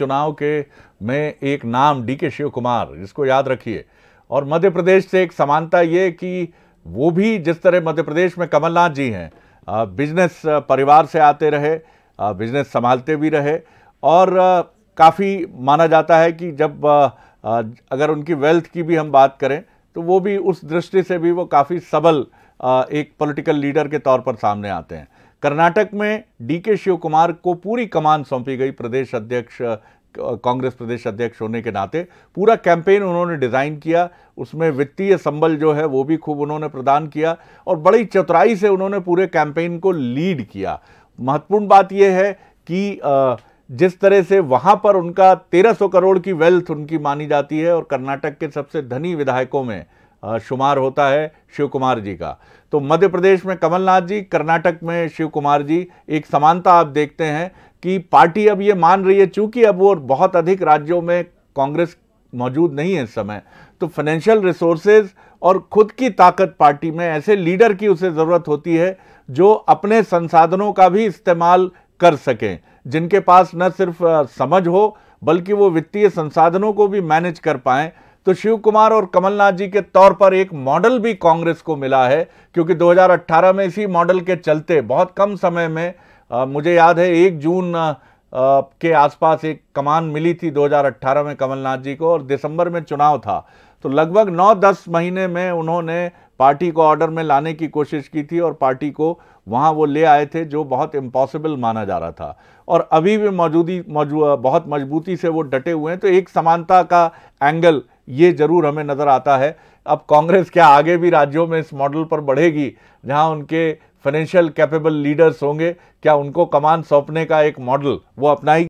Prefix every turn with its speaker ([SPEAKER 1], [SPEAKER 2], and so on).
[SPEAKER 1] चुनाव के में एक नाम डी के शिव कुमार जिसको याद रखिए और मध्य प्रदेश से एक समानता ये कि वो भी जिस तरह मध्य प्रदेश में कमलनाथ जी हैं बिजनेस परिवार से आते रहे बिजनेस संभालते भी रहे और काफ़ी माना जाता है कि जब अगर उनकी वेल्थ की भी हम बात करें तो वो भी उस दृष्टि से भी वो काफ़ी सबल एक पॉलिटिकल लीडर के तौर पर सामने आते हैं कर्नाटक में डीके शिव कुमार को पूरी कमान सौंपी गई प्रदेश अध्यक्ष कांग्रेस प्रदेश अध्यक्ष होने के नाते पूरा कैंपेन उन्होंने डिज़ाइन किया उसमें वित्तीय संबल जो है वो भी खूब उन्होंने प्रदान किया और बड़ी चतुराई से उन्होंने पूरे कैंपेन को लीड किया महत्वपूर्ण बात यह है कि आ, जिस तरह से वहाँ पर उनका 1300 करोड़ की वेल्थ उनकी मानी जाती है और कर्नाटक के सबसे धनी विधायकों में शुमार होता है शिव कुमार जी का तो मध्य प्रदेश में कमलनाथ जी कर्नाटक में शिव कुमार जी एक समानता आप देखते हैं कि पार्टी अब ये मान रही है चूंकि अब वो बहुत अधिक राज्यों में कांग्रेस मौजूद नहीं है इस समय तो फाइनेंशियल रिसोर्सेज और खुद की ताकत पार्टी में ऐसे लीडर की उसे ज़रूरत होती है जो अपने संसाधनों का भी इस्तेमाल कर सकें जिनके पास न सिर्फ समझ हो बल्कि वो वित्तीय संसाधनों को भी मैनेज कर पाएँ तो शिव कुमार और कमलनाथ जी के तौर पर एक मॉडल भी कांग्रेस को मिला है क्योंकि 2018 में इसी मॉडल के चलते बहुत कम समय में आ, मुझे याद है एक जून आ, के आसपास एक कमान मिली थी 2018 में कमलनाथ जी को और दिसंबर में चुनाव था तो लगभग 9-10 महीने में उन्होंने पार्टी को ऑर्डर में लाने की कोशिश की थी और पार्टी को वहाँ वो ले आए थे जो बहुत इम्पॉसिबल माना जा रहा था और अभी भी मौजूदी मौजूद बहुत मजबूती से वो डटे हुए हैं तो एक समानता का एंगल ये जरूर हमें नज़र आता है अब कांग्रेस क्या आगे भी राज्यों में इस मॉडल पर बढ़ेगी जहां उनके फाइनेंशियल कैपेबल लीडर्स होंगे क्या उनको कमान सौंपने का एक मॉडल वो अपनाएगी